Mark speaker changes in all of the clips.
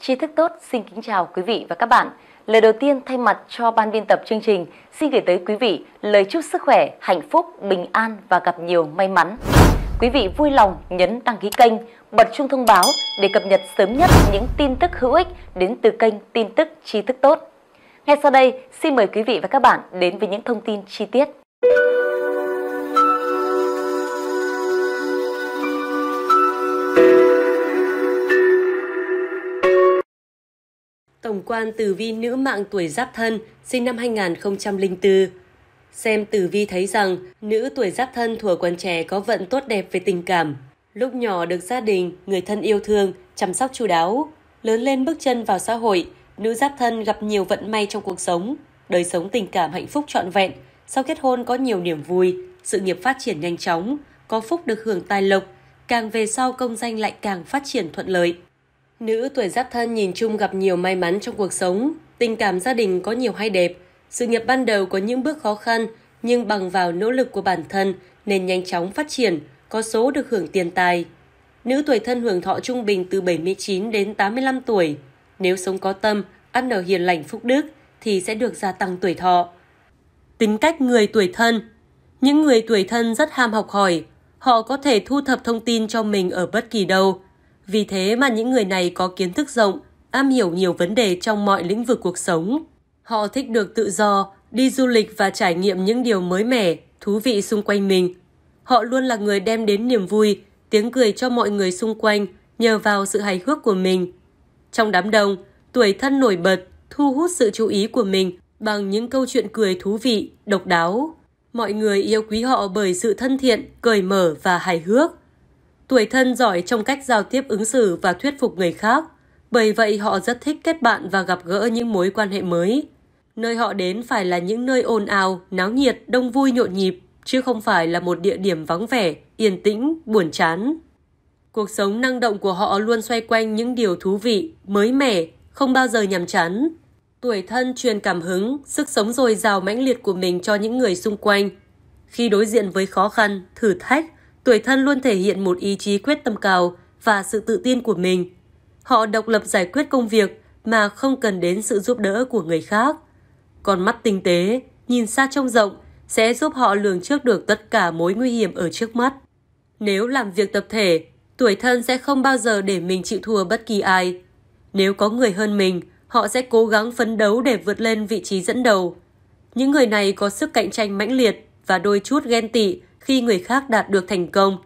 Speaker 1: Tri thức tốt xin kính chào quý vị và các bạn. Lời đầu tiên thay mặt cho ban biên tập chương trình xin gửi tới quý vị lời chúc sức khỏe, hạnh phúc, bình an và gặp nhiều may mắn. Quý vị vui lòng nhấn đăng ký kênh, bật chuông thông báo để cập nhật sớm nhất những tin tức hữu ích đến từ kênh tin tức tri thức tốt. Ngay sau đây, xin mời quý vị và các bạn đến với những thông tin chi tiết. tổng quan tử vi nữ mạng tuổi giáp thân, sinh năm 2004. Xem tử vi thấy rằng, nữ tuổi giáp thân thuộc quan trẻ có vận tốt đẹp về tình cảm. Lúc nhỏ được gia đình, người thân yêu thương, chăm sóc chu đáo. Lớn lên bước chân vào xã hội, nữ giáp thân gặp nhiều vận may trong cuộc sống. Đời sống tình cảm hạnh phúc trọn vẹn, sau kết hôn có nhiều niềm vui, sự nghiệp phát triển nhanh chóng, có phúc được hưởng tài lộc, càng về sau công danh lại càng phát triển thuận lợi. Nữ tuổi giáp thân nhìn chung gặp nhiều may mắn trong cuộc sống, tình cảm gia đình có nhiều hay đẹp, sự nghiệp ban đầu có những bước khó khăn nhưng bằng vào nỗ lực của bản thân nên nhanh chóng phát triển, có số được hưởng tiền tài. Nữ tuổi thân hưởng thọ trung bình từ 79 đến 85 tuổi. Nếu sống có tâm, ăn ở hiền lành phúc đức thì sẽ được gia tăng tuổi thọ. Tính cách người tuổi thân Những người tuổi thân rất ham học hỏi. Họ có thể thu thập thông tin cho mình ở bất kỳ đâu, vì thế mà những người này có kiến thức rộng, am hiểu nhiều vấn đề trong mọi lĩnh vực cuộc sống. Họ thích được tự do, đi du lịch và trải nghiệm những điều mới mẻ, thú vị xung quanh mình. Họ luôn là người đem đến niềm vui, tiếng cười cho mọi người xung quanh nhờ vào sự hài hước của mình. Trong đám đông, tuổi thân nổi bật thu hút sự chú ý của mình bằng những câu chuyện cười thú vị, độc đáo. Mọi người yêu quý họ bởi sự thân thiện, cởi mở và hài hước. Tuổi thân giỏi trong cách giao tiếp ứng xử và thuyết phục người khác, bởi vậy họ rất thích kết bạn và gặp gỡ những mối quan hệ mới. Nơi họ đến phải là những nơi ồn ào, náo nhiệt, đông vui nhộn nhịp, chứ không phải là một địa điểm vắng vẻ, yên tĩnh, buồn chán. Cuộc sống năng động của họ luôn xoay quanh những điều thú vị, mới mẻ, không bao giờ nhàm chán. Tuổi thân truyền cảm hứng, sức sống dồi dào mãnh liệt của mình cho những người xung quanh. Khi đối diện với khó khăn, thử thách, tuổi thân luôn thể hiện một ý chí quyết tâm cao và sự tự tin của mình. Họ độc lập giải quyết công việc mà không cần đến sự giúp đỡ của người khác. Còn mắt tinh tế, nhìn xa trông rộng sẽ giúp họ lường trước được tất cả mối nguy hiểm ở trước mắt. Nếu làm việc tập thể, tuổi thân sẽ không bao giờ để mình chịu thua bất kỳ ai. Nếu có người hơn mình, họ sẽ cố gắng phấn đấu để vượt lên vị trí dẫn đầu. Những người này có sức cạnh tranh mãnh liệt và đôi chút ghen tị khi người khác đạt được thành công.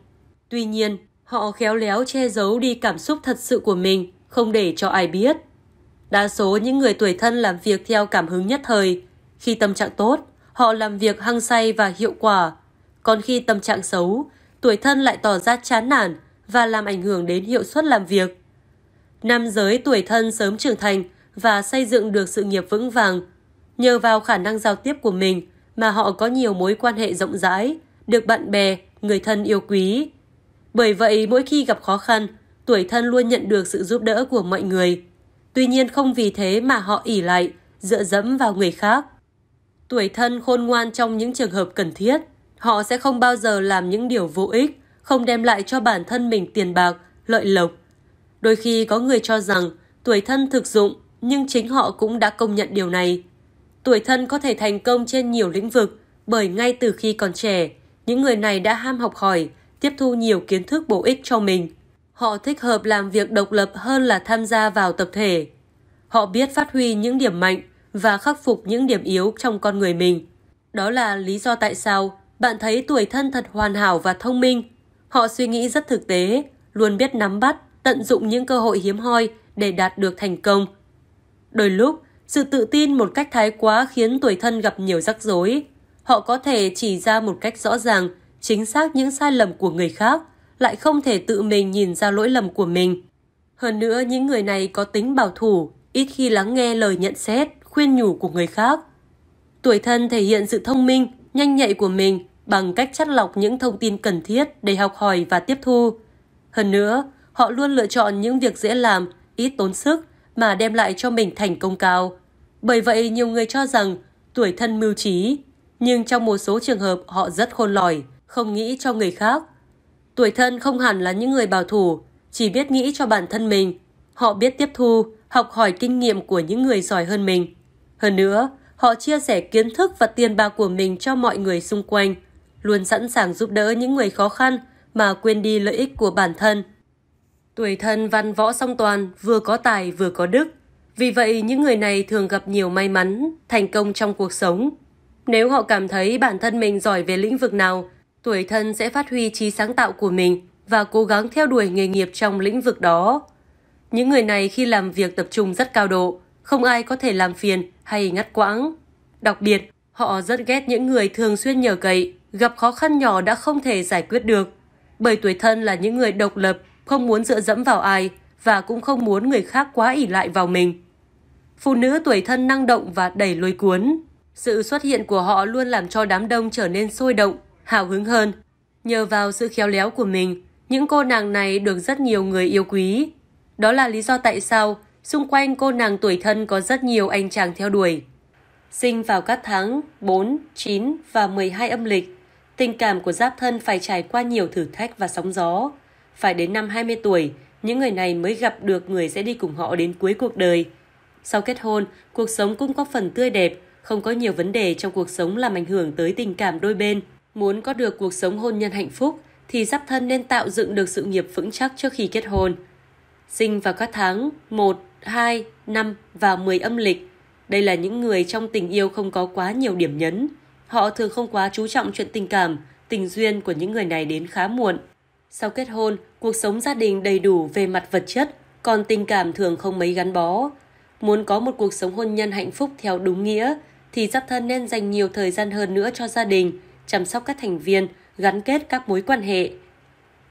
Speaker 1: Tuy nhiên, họ khéo léo che giấu đi cảm xúc thật sự của mình, không để cho ai biết. Đa số những người tuổi thân làm việc theo cảm hứng nhất thời. Khi tâm trạng tốt, họ làm việc hăng say và hiệu quả. Còn khi tâm trạng xấu, tuổi thân lại tỏ ra chán nản và làm ảnh hưởng đến hiệu suất làm việc. Nam giới tuổi thân sớm trưởng thành và xây dựng được sự nghiệp vững vàng. Nhờ vào khả năng giao tiếp của mình mà họ có nhiều mối quan hệ rộng rãi, được bạn bè, người thân yêu quý. Bởi vậy, mỗi khi gặp khó khăn, tuổi thân luôn nhận được sự giúp đỡ của mọi người. Tuy nhiên không vì thế mà họ ỉ lại, dựa dẫm vào người khác. Tuổi thân khôn ngoan trong những trường hợp cần thiết. Họ sẽ không bao giờ làm những điều vô ích, không đem lại cho bản thân mình tiền bạc, lợi lộc. Đôi khi có người cho rằng tuổi thân thực dụng, nhưng chính họ cũng đã công nhận điều này. Tuổi thân có thể thành công trên nhiều lĩnh vực bởi ngay từ khi còn trẻ, những người này đã ham học hỏi, tiếp thu nhiều kiến thức bổ ích cho mình. Họ thích hợp làm việc độc lập hơn là tham gia vào tập thể. Họ biết phát huy những điểm mạnh và khắc phục những điểm yếu trong con người mình. Đó là lý do tại sao bạn thấy tuổi thân thật hoàn hảo và thông minh. Họ suy nghĩ rất thực tế, luôn biết nắm bắt, tận dụng những cơ hội hiếm hoi để đạt được thành công. Đôi lúc, sự tự tin một cách thái quá khiến tuổi thân gặp nhiều rắc rối Họ có thể chỉ ra một cách rõ ràng, chính xác những sai lầm của người khác, lại không thể tự mình nhìn ra lỗi lầm của mình. Hơn nữa, những người này có tính bảo thủ, ít khi lắng nghe lời nhận xét, khuyên nhủ của người khác. Tuổi thân thể hiện sự thông minh, nhanh nhạy của mình bằng cách chắt lọc những thông tin cần thiết để học hỏi và tiếp thu. Hơn nữa, họ luôn lựa chọn những việc dễ làm, ít tốn sức mà đem lại cho mình thành công cao. Bởi vậy, nhiều người cho rằng tuổi thân mưu trí nhưng trong một số trường hợp họ rất khôn lỏi, không nghĩ cho người khác. Tuổi thân không hẳn là những người bảo thủ, chỉ biết nghĩ cho bản thân mình. Họ biết tiếp thu, học hỏi kinh nghiệm của những người giỏi hơn mình. Hơn nữa, họ chia sẻ kiến thức và tiền bạc của mình cho mọi người xung quanh, luôn sẵn sàng giúp đỡ những người khó khăn mà quên đi lợi ích của bản thân. Tuổi thân văn võ song toàn, vừa có tài vừa có đức. Vì vậy, những người này thường gặp nhiều may mắn, thành công trong cuộc sống nếu họ cảm thấy bản thân mình giỏi về lĩnh vực nào, tuổi thân sẽ phát huy trí sáng tạo của mình và cố gắng theo đuổi nghề nghiệp trong lĩnh vực đó. Những người này khi làm việc tập trung rất cao độ, không ai có thể làm phiền hay ngắt quãng. Đặc biệt, họ rất ghét những người thường xuyên nhờ cậy, gặp khó khăn nhỏ đã không thể giải quyết được. Bởi tuổi thân là những người độc lập, không muốn dựa dẫm vào ai và cũng không muốn người khác quá ỉ lại vào mình. Phụ nữ tuổi thân năng động và đầy lôi cuốn, sự xuất hiện của họ luôn làm cho đám đông trở nên sôi động, hào hứng hơn. Nhờ vào sự khéo léo của mình, những cô nàng này được rất nhiều người yêu quý. Đó là lý do tại sao xung quanh cô nàng tuổi thân có rất nhiều anh chàng theo đuổi. Sinh vào các tháng 4, 9 và 12 âm lịch, tình cảm của giáp thân phải trải qua nhiều thử thách và sóng gió. Phải đến năm 20 tuổi, những người này mới gặp được người sẽ đi cùng họ đến cuối cuộc đời. Sau kết hôn, cuộc sống cũng có phần tươi đẹp, không có nhiều vấn đề trong cuộc sống làm ảnh hưởng tới tình cảm đôi bên. Muốn có được cuộc sống hôn nhân hạnh phúc thì giáp thân nên tạo dựng được sự nghiệp vững chắc trước khi kết hôn. Sinh vào các tháng 1, 2, 5 và 10 âm lịch. Đây là những người trong tình yêu không có quá nhiều điểm nhấn. Họ thường không quá chú trọng chuyện tình cảm, tình duyên của những người này đến khá muộn. Sau kết hôn, cuộc sống gia đình đầy đủ về mặt vật chất, còn tình cảm thường không mấy gắn bó. Muốn có một cuộc sống hôn nhân hạnh phúc theo đúng nghĩa thì Giáp Thân nên dành nhiều thời gian hơn nữa cho gia đình, chăm sóc các thành viên, gắn kết các mối quan hệ.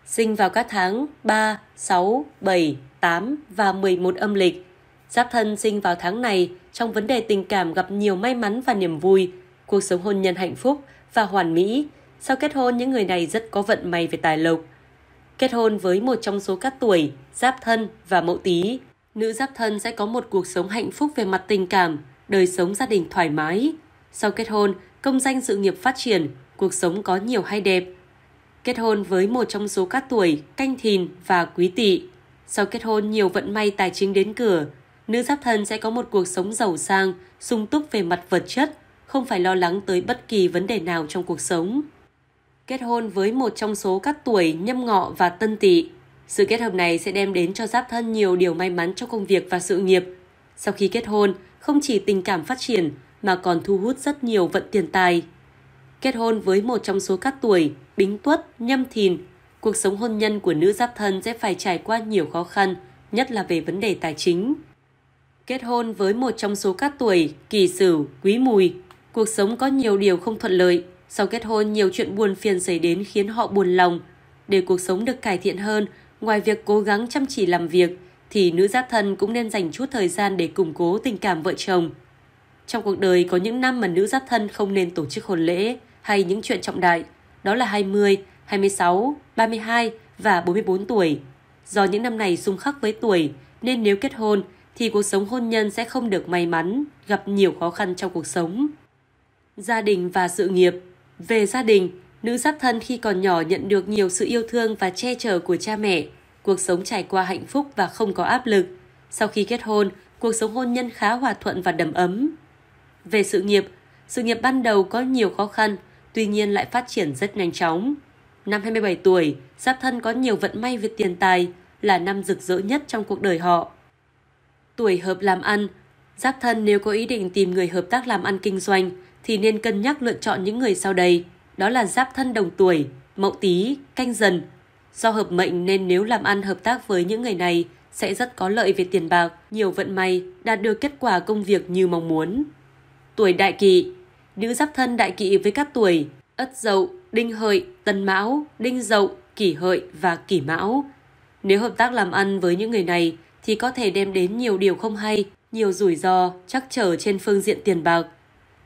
Speaker 1: Sinh vào các tháng 3, 6, 7, 8 và 11 âm lịch. Giáp Thân sinh vào tháng này trong vấn đề tình cảm gặp nhiều may mắn và niềm vui, cuộc sống hôn nhân hạnh phúc và hoàn mỹ. Sau kết hôn, những người này rất có vận may về tài lộc. Kết hôn với một trong số các tuổi, Giáp Thân và Mậu Tý, nữ Giáp Thân sẽ có một cuộc sống hạnh phúc về mặt tình cảm, đời sống gia đình thoải mái. Sau kết hôn, công danh sự nghiệp phát triển, cuộc sống có nhiều hay đẹp. Kết hôn với một trong số các tuổi canh thìn và quý tỵ. Sau kết hôn nhiều vận may tài chính đến cửa, nữ giáp thân sẽ có một cuộc sống giàu sang, sung túc về mặt vật chất, không phải lo lắng tới bất kỳ vấn đề nào trong cuộc sống. Kết hôn với một trong số các tuổi nhâm ngọ và tân tỵ. Sự kết hợp này sẽ đem đến cho giáp thân nhiều điều may mắn trong công việc và sự nghiệp, sau khi kết hôn, không chỉ tình cảm phát triển mà còn thu hút rất nhiều vận tiền tài. Kết hôn với một trong số các tuổi, Bính Tuất, Nhâm Thìn, cuộc sống hôn nhân của nữ giáp thân sẽ phải trải qua nhiều khó khăn, nhất là về vấn đề tài chính. Kết hôn với một trong số các tuổi, Kỷ Sửu, Quý Mùi, cuộc sống có nhiều điều không thuận lợi. Sau kết hôn, nhiều chuyện buồn phiền xảy đến khiến họ buồn lòng. Để cuộc sống được cải thiện hơn, ngoài việc cố gắng chăm chỉ làm việc, thì nữ giáp thân cũng nên dành chút thời gian để củng cố tình cảm vợ chồng. Trong cuộc đời có những năm mà nữ giáp thân không nên tổ chức hôn lễ hay những chuyện trọng đại, đó là 20, 26, 32 và 44 tuổi. Do những năm này xung khắc với tuổi, nên nếu kết hôn thì cuộc sống hôn nhân sẽ không được may mắn, gặp nhiều khó khăn trong cuộc sống. Gia đình và sự nghiệp Về gia đình, nữ giáp thân khi còn nhỏ nhận được nhiều sự yêu thương và che chở của cha mẹ, cuộc sống trải qua hạnh phúc và không có áp lực. Sau khi kết hôn, cuộc sống hôn nhân khá hòa thuận và đầm ấm. Về sự nghiệp, sự nghiệp ban đầu có nhiều khó khăn, tuy nhiên lại phát triển rất nhanh chóng. Năm 27 tuổi, Giáp Thân có nhiều vận may về tiền tài, là năm rực rỡ nhất trong cuộc đời họ. Tuổi hợp làm ăn, Giáp Thân nếu có ý định tìm người hợp tác làm ăn kinh doanh thì nên cân nhắc lựa chọn những người sau đây, đó là Giáp Thân đồng tuổi, Mậu Tý, Canh Dần, Do hợp mệnh nên nếu làm ăn hợp tác với những người này sẽ rất có lợi về tiền bạc, nhiều vận may, đạt được kết quả công việc như mong muốn. Tuổi đại kỵ Nữ giáp thân đại kỵ với các tuổi Ất Dậu, Đinh Hợi, Tân Mão, Đinh Dậu, Kỷ Hợi và Kỷ Mão. Nếu hợp tác làm ăn với những người này thì có thể đem đến nhiều điều không hay, nhiều rủi ro, chắc trở trên phương diện tiền bạc.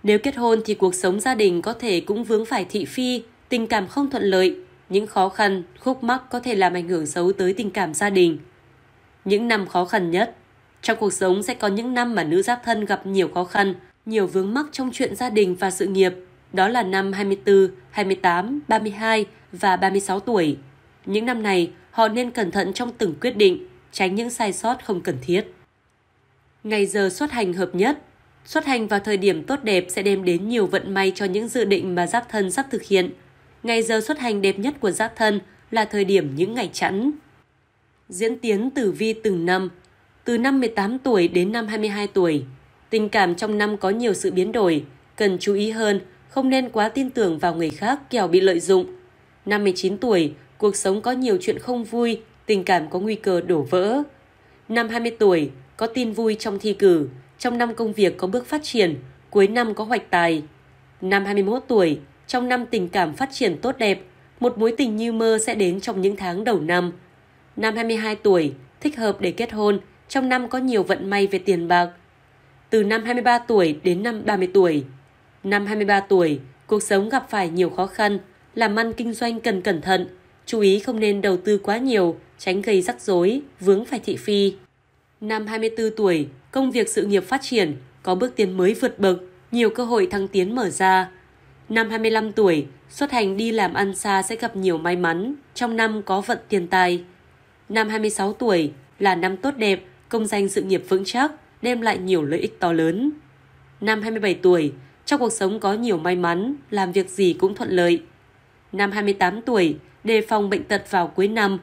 Speaker 1: Nếu kết hôn thì cuộc sống gia đình có thể cũng vướng phải thị phi, tình cảm không thuận lợi, những khó khăn, khúc mắc có thể làm ảnh hưởng xấu tới tình cảm gia đình. Những năm khó khăn nhất Trong cuộc sống sẽ có những năm mà nữ giáp thân gặp nhiều khó khăn, nhiều vướng mắc trong chuyện gia đình và sự nghiệp. Đó là năm 24, 28, 32 và 36 tuổi. Những năm này, họ nên cẩn thận trong từng quyết định, tránh những sai sót không cần thiết. Ngày giờ xuất hành hợp nhất Xuất hành vào thời điểm tốt đẹp sẽ đem đến nhiều vận may cho những dự định mà giáp thân sắp thực hiện – Ngày giờ xuất hành đẹp nhất của giáp thân là thời điểm những ngày chẵn. Diễn tiến tử vi từng năm, từ năm 18 tuổi đến năm 22 tuổi, tình cảm trong năm có nhiều sự biến đổi, cần chú ý hơn, không nên quá tin tưởng vào người khác kẻo bị lợi dụng. Năm 19 tuổi, cuộc sống có nhiều chuyện không vui, tình cảm có nguy cơ đổ vỡ. Năm 20 tuổi, có tin vui trong thi cử, trong năm công việc có bước phát triển, cuối năm có hoạch tài. Năm 21 tuổi, trong năm tình cảm phát triển tốt đẹp, một mối tình như mơ sẽ đến trong những tháng đầu năm. Nam 22 tuổi, thích hợp để kết hôn, trong năm có nhiều vận may về tiền bạc. Từ năm 23 tuổi đến năm 30 tuổi. Năm 23 tuổi, cuộc sống gặp phải nhiều khó khăn, làm ăn kinh doanh cần cẩn thận, chú ý không nên đầu tư quá nhiều, tránh gây rắc rối, vướng phải thị phi. Năm 24 tuổi, công việc sự nghiệp phát triển, có bước tiến mới vượt bậc, nhiều cơ hội thăng tiến mở ra. Năm 25 tuổi, xuất hành đi làm ăn xa sẽ gặp nhiều may mắn, trong năm có vận tiền tài. Năm 26 tuổi là năm tốt đẹp, công danh sự nghiệp vững chắc, đem lại nhiều lợi ích to lớn. Năm 27 tuổi, trong cuộc sống có nhiều may mắn, làm việc gì cũng thuận lợi. Năm 28 tuổi, đề phòng bệnh tật vào cuối năm.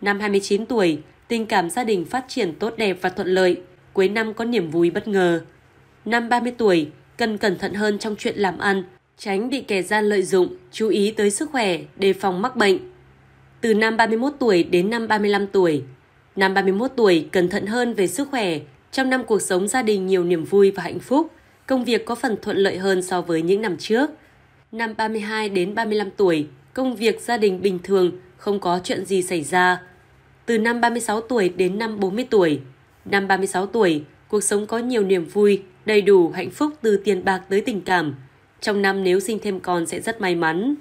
Speaker 1: Năm 29 tuổi, tình cảm gia đình phát triển tốt đẹp và thuận lợi, cuối năm có niềm vui bất ngờ. Năm 30 tuổi, cần cẩn thận hơn trong chuyện làm ăn, tránh bị kẻ gian lợi dụng, chú ý tới sức khỏe, đề phòng mắc bệnh. Từ năm 31 tuổi đến năm 35 tuổi, năm 31 tuổi cẩn thận hơn về sức khỏe, trong năm cuộc sống gia đình nhiều niềm vui và hạnh phúc, công việc có phần thuận lợi hơn so với những năm trước. Năm 32 đến 35 tuổi, công việc gia đình bình thường, không có chuyện gì xảy ra. Từ năm 36 tuổi đến năm 40 tuổi, năm 36 tuổi, cuộc sống có nhiều niềm vui, đầy đủ hạnh phúc từ tiền bạc tới tình cảm – trong năm nếu sinh thêm con sẽ rất may mắn.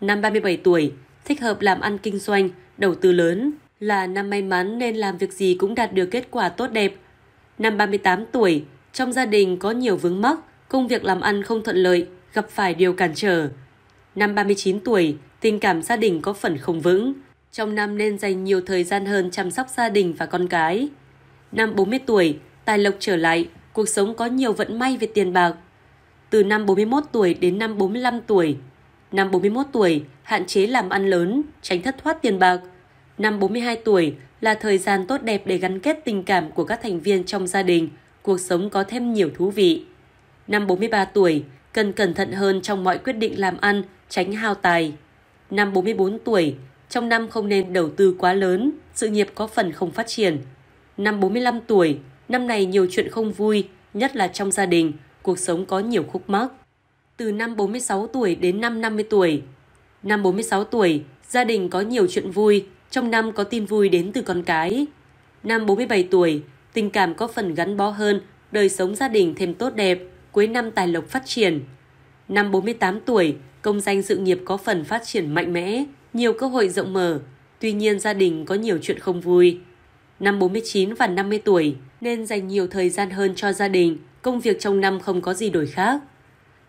Speaker 1: Năm 37 tuổi, thích hợp làm ăn kinh doanh, đầu tư lớn, là năm may mắn nên làm việc gì cũng đạt được kết quả tốt đẹp. Năm 38 tuổi, trong gia đình có nhiều vướng mắc, công việc làm ăn không thuận lợi, gặp phải điều cản trở. Năm 39 tuổi, tình cảm gia đình có phần không vững. Trong năm nên dành nhiều thời gian hơn chăm sóc gia đình và con cái. Năm 40 tuổi, tài lộc trở lại, cuộc sống có nhiều vận may về tiền bạc, từ năm 41 tuổi đến năm 45 tuổi. Năm 41 tuổi, hạn chế làm ăn lớn, tránh thất thoát tiền bạc. Năm 42 tuổi là thời gian tốt đẹp để gắn kết tình cảm của các thành viên trong gia đình, cuộc sống có thêm nhiều thú vị. Năm 43 tuổi, cần cẩn thận hơn trong mọi quyết định làm ăn, tránh hao tài. Năm 44 tuổi, trong năm không nên đầu tư quá lớn, sự nghiệp có phần không phát triển. Năm 45 tuổi, năm này nhiều chuyện không vui, nhất là trong gia đình, cuộc sống có nhiều khúc mắc. Từ năm 46 tuổi đến năm 50 tuổi. Năm 46 tuổi, gia đình có nhiều chuyện vui, trong năm có tin vui đến từ con cái. Năm 47 tuổi, tình cảm có phần gắn bó hơn, đời sống gia đình thêm tốt đẹp, cuối năm tài lộc phát triển. Năm 48 tuổi, công danh sự nghiệp có phần phát triển mạnh mẽ, nhiều cơ hội rộng mở, tuy nhiên gia đình có nhiều chuyện không vui. Năm 49 và 50 tuổi nên dành nhiều thời gian hơn cho gia đình, công việc trong năm không có gì đổi khác.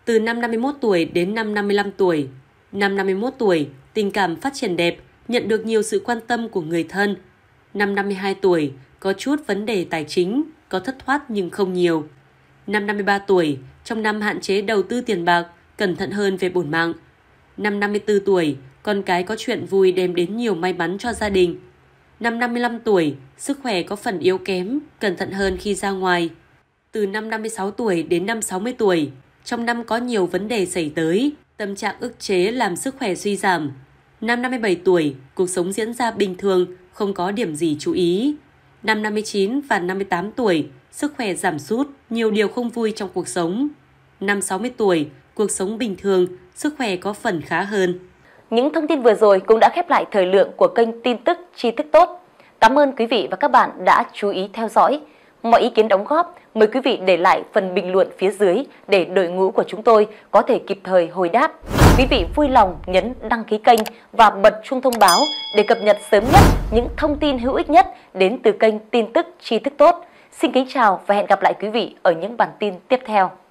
Speaker 1: Từ năm 51 tuổi đến năm 55 tuổi, năm 51 tuổi, tình cảm phát triển đẹp, nhận được nhiều sự quan tâm của người thân. Năm 52 tuổi, có chút vấn đề tài chính, có thất thoát nhưng không nhiều. Năm 53 tuổi, trong năm hạn chế đầu tư tiền bạc, cẩn thận hơn về bổn mạng. Năm 54 tuổi, con cái có chuyện vui đem đến nhiều may mắn cho gia đình. Năm 55 tuổi, sức khỏe có phần yếu kém, cẩn thận hơn khi ra ngoài – từ năm 56 tuổi đến năm 60 tuổi. Trong năm có nhiều vấn đề xảy tới, tâm trạng ức chế làm sức khỏe suy giảm. Năm 57 tuổi, cuộc sống diễn ra bình thường, không có điểm gì chú ý. Năm 59 và 58 tuổi, sức khỏe giảm sút, nhiều điều không vui trong cuộc sống. Năm 60 tuổi, cuộc sống bình thường, sức khỏe có phần khá hơn. Những thông tin vừa rồi cũng đã khép lại thời lượng của kênh tin tức tri thức tốt. Cảm ơn quý vị và các bạn đã chú ý theo dõi. Mọi ý kiến đóng góp, mời quý vị để lại phần bình luận phía dưới để đội ngũ của chúng tôi có thể kịp thời hồi đáp. Quý vị vui lòng nhấn đăng ký kênh và bật chuông thông báo để cập nhật sớm nhất những thông tin hữu ích nhất đến từ kênh tin tức tri thức tốt. Xin kính chào và hẹn gặp lại quý vị ở những bản tin tiếp theo.